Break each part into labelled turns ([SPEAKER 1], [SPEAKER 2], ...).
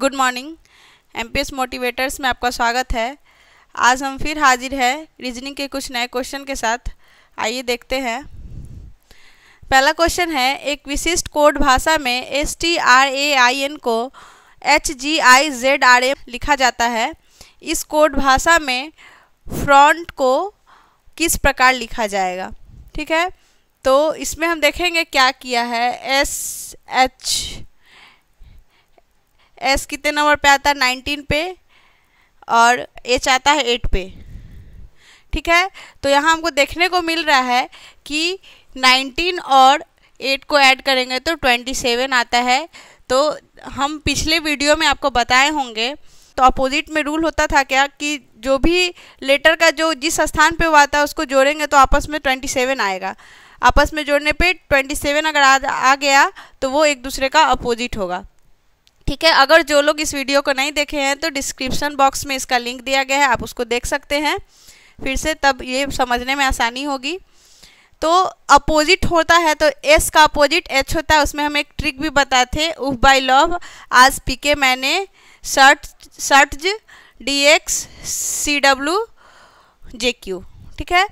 [SPEAKER 1] Good morning M P S motivators में आपका स्वागत है आज हम फिर हाजिर है रीजनिंग के कुछ नए क्वेश्चन के साथ आइए देखते हैं पहला क्वेश्चन है एक विशिष्ट कोड भाषा में S T R A I N को H G I Z R A लिखा जाता है इस कोड भाषा में फ्रंट को किस प्रकार लिखा जाएगा ठीक है तो इसमें हम देखेंगे क्या किया है एस एच एस कितने नंबर पे आता है नाइनटीन पे और एच आता है एट पे ठीक है तो यहाँ हमको देखने को मिल रहा है कि नाइनटीन और एट को ऐड करेंगे तो ट्वेंटी सेवन आता है तो हम पिछले वीडियो में आपको बताए होंगे तो अपोजिट में रूल होता था क्या कि जो भी लेटर का जो जिस स्थान पे हुआ था उसको जोड़ेंगे तो आपस में ट्वेंटी सेवन आएगा आपस में जोड़ने पे ट्वेंटी सेवन अगर आ, आ गया तो वो एक दूसरे का अपोजिट होगा ठीक है अगर जो लोग इस वीडियो को नहीं देखे हैं तो डिस्क्रिप्शन बॉक्स में इसका लिंक दिया गया है आप उसको देख सकते हैं फिर से तब ये समझने में आसानी होगी तो अपोजिट होता है तो एस का अपोजिट एच होता है उसमें हम एक ट्रिक भी बताए थे उफ बाई लव आज पी के मैंने सर्ट सर्टज D X C W J Q ठीक है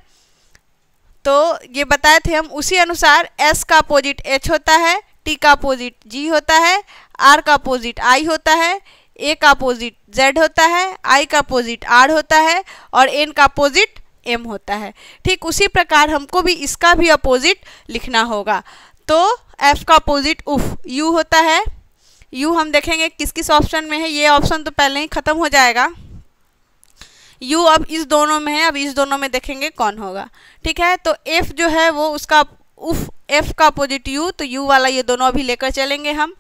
[SPEAKER 1] तो ये बताए थे हम उसी अनुसार एस का अपोजिट एच होता है टी का अपोजिट जी होता है आर का अपोजिट आई होता है ए का अपोजिट जेड होता है आई का अपोजिट आर होता है और एन का अपोजिट एम होता है ठीक उसी प्रकार हमको भी इसका भी अपोजिट लिखना होगा तो एफ का अपोजिट उफ यू होता है यू हम देखेंगे किस किस ऑप्शन में है ये ऑप्शन तो पहले ही ख़त्म हो जाएगा यू अब इस दोनों में है अब इस दोनों में देखेंगे कौन होगा ठीक है तो एफ जो है वो उसका उफ एफ का अपोजिट यू तो यू वाला ये दोनों अभी लेकर चलेंगे हम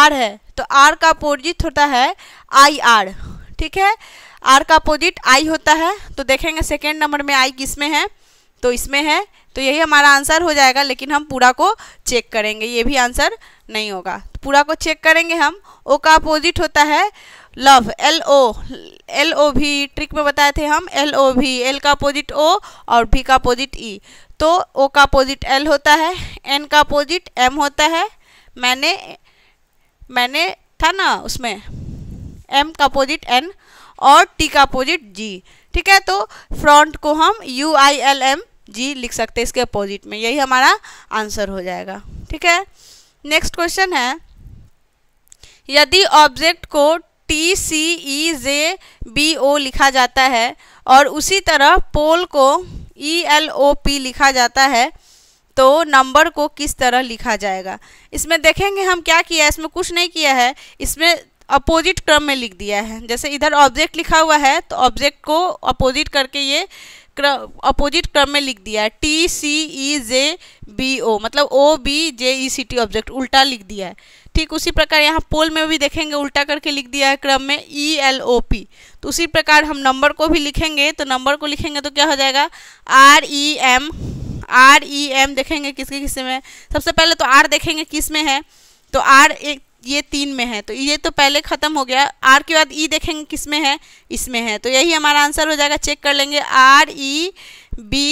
[SPEAKER 1] आर है तो आर का अपोजिट होता है आई आर ठीक है आर का अपोजिट आई होता है तो देखेंगे सेकेंड नंबर में आई किस में है तो इसमें है तो यही हमारा आंसर हो जाएगा लेकिन हम पूरा को चेक करेंगे ये भी आंसर नहीं होगा तो पूरा को चेक करेंगे हम ओ का अपोजिट होता है love L O L O भी ट्रिक में बताए थे हम एल ओ भी एल का अपोजिट ओ और भी का अपोजिट ई e। तो ओ का अपोजिट एल होता है एन का अपोजिट एम होता है मैंने मैंने था ना उसमें एम का अपोजिट एन और टी का अपोजिट जी ठीक है तो फ्रंट को हम U I L M G लिख सकते हैं इसके अपोजिट में यही हमारा आंसर हो जाएगा ठीक है नेक्स्ट क्वेश्चन है यदि ऑब्जेक्ट को टी सी ई जे बी ओ लिखा जाता है और उसी तरह पोल को ई एल ओ पी लिखा जाता है तो नंबर को किस तरह लिखा जाएगा इसमें देखेंगे हम क्या किया है इसमें कुछ नहीं किया है इसमें अपोजिट क्रम में लिख दिया है जैसे इधर ऑब्जेक्ट लिखा हुआ है तो ऑब्जेक्ट को अपोजिट करके ये अपोजिट क्रम में लिख दिया है टी सी ई जे बी ओ मतलब O B J E C T object उल्टा लिख दिया है ठीक उसी प्रकार यहाँ पोल में भी देखेंगे उल्टा करके लिख दिया है क्रम में ई एल ओ पी तो उसी प्रकार हम नंबर को भी लिखेंगे तो नंबर को लिखेंगे तो क्या हो जाएगा R E M R E M देखेंगे किसके में सबसे पहले तो आर देखेंगे किस में है तो आर एक ये तीन में है तो ये तो पहले ख़त्म हो गया आर के बाद ई देखेंगे किस में है इसमें है तो यही हमारा आंसर हो जाएगा चेक कर लेंगे R E B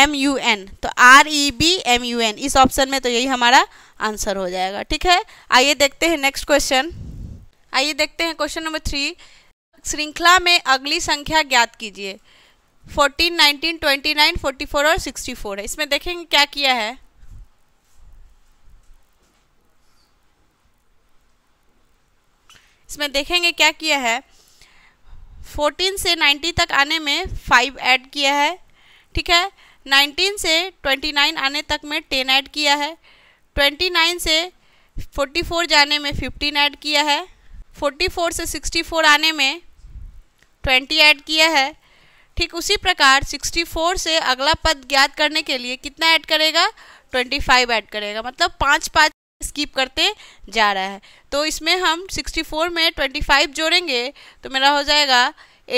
[SPEAKER 1] M U N तो R E B M U N इस ऑप्शन में तो यही हमारा आंसर हो जाएगा ठीक है आइए देखते हैं नेक्स्ट क्वेश्चन आइए देखते हैं क्वेश्चन नंबर थ्री श्रृंखला में अगली संख्या ज्ञात कीजिए fourteen nineteen twenty nine forty four और सिक्सटी फोर है इसमें देखेंगे क्या किया है इसमें देखेंगे क्या किया है 14 से 90 तक आने में 5 ऐड किया है ठीक है 19 से 29 आने तक में 10 ऐड किया है 29 से 44 जाने में 15 ऐड किया है 44 से 64 आने में 20 ऐड किया है ठीक उसी प्रकार 64 से अगला पद ज्ञात करने के लिए कितना ऐड करेगा 25 ऐड करेगा मतलब पाँच पाँच स्कीप करते जा रहा है तो इसमें हम 64 में 25 जोड़ेंगे तो मेरा हो जाएगा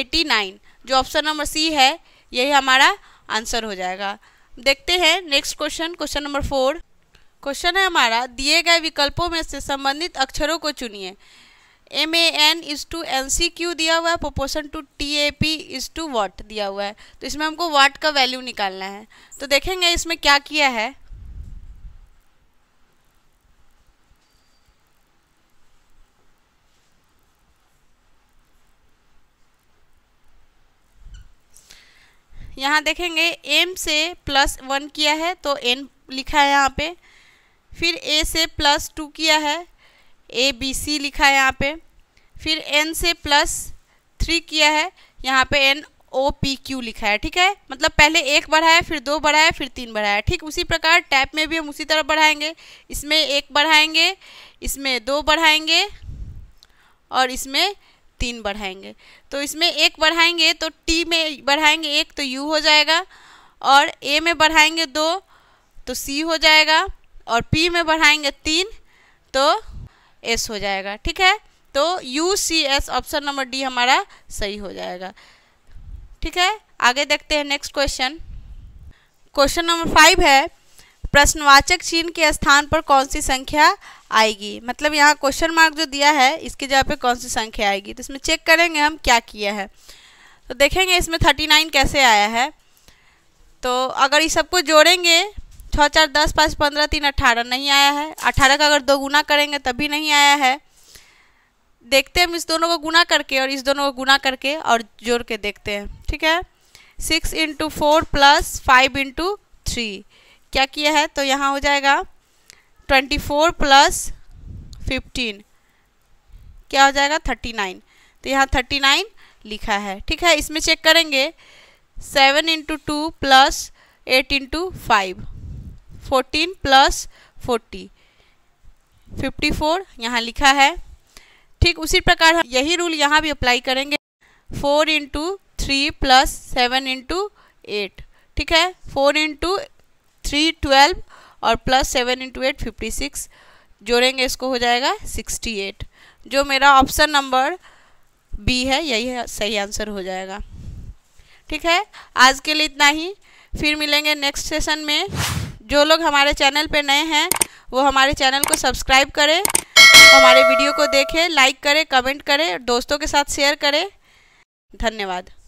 [SPEAKER 1] 89 जो ऑप्शन नंबर सी है यही हमारा आंसर हो जाएगा देखते हैं next question question number four question है हमारा दिए गए विकल्पों में से संबंधित अक्षरों को चुनिए M A N is to N C Q दिया हुआ है proportion to T A P is to what दिया हुआ है तो इसमें हमको वाट का वैल्यू निकालना है तो देखेंगे इसमें क्या किया है यहाँ देखेंगे एम से प्लस वन किया है तो एन लिखा है यहाँ पे फिर ए से प्लस टू किया है ए बी सी लिखा है यहाँ पे फिर एन से प्लस थ्री किया है यहाँ पे एन ओ पी क्यू लिखा है ठीक है मतलब पहले एक बढ़ाया फिर दो बढ़ाया फिर तीन बढ़ाया ठीक उसी प्रकार टैप में भी हम उसी तरह बढ़ाएंगे इसमें एक बढ़ाएंगे इसमें दो बढ़ाएंगे और इसमें तीन बढ़ाएंगे तो इसमें एक बढ़ाएंगे तो टी में बढ़ाएंगे एक तो यू हो जाएगा और ए में बढ़ाएंगे दो तो सी हो जाएगा और पी में बढ़ाएंगे तीन तो एस हो जाएगा ठीक है तो U C S option number D हमारा सही हो जाएगा ठीक है आगे देखते हैं next question question number five है प्रश्नवाचक चिन्ह के स्थान पर कौन सी संख्या आएगी मतलब यहाँ क्वेश्चन मार्क जो दिया है इसकी जगह पे कौन सी संख्या आएगी तो इसमें चेक करेंगे हम क्या किया है तो देखेंगे इसमें थर्टी नाइन कैसे आया है तो अगर ये सबको जोड़ेंगे छः चार दस पाँच पंद्रह तीन अट्ठारह नहीं आया है अट्ठारह का अगर दो गुना करेंगे तभी नहीं आया है देखते हैं हम इस दोनों को गुना करके और इस दोनों को गुना करके और जोड़ के देखते हैं ठीक है six into four plus five into three क्या किया है तो यहाँ हो जाएगा ट्वेंटी फोर प्लस फिफ्टीन क्या हो जाएगा थर्टी नाइन तो यहाँ थर्टी नाइन लिखा है ठीक है इसमें चेक करेंगे seven into two plus eight into five fourteen plus forty fifty four यहाँ लिखा है ठीक उसी प्रकार हम यही रूल यहाँ भी अप्लाई करेंगे four into three plus seven into eight ठीक है फोर इंटू थ्री ट्वेल्व और plus seven into eight fifty six जोड़ेंगे इसको हो जाएगा सिक्सटी एट जो मेरा ऑप्शन नंबर बी है यही है, सही आंसर हो जाएगा ठीक है आज के लिए इतना ही फिर मिलेंगे नेक्स्ट सेशन में जो लोग हमारे चैनल पर नए हैं वो हमारे चैनल को सब्सक्राइब करें हमारे वीडियो को देखें लाइक करें कमेंट करें दोस्तों के साथ शेयर करें धन्यवाद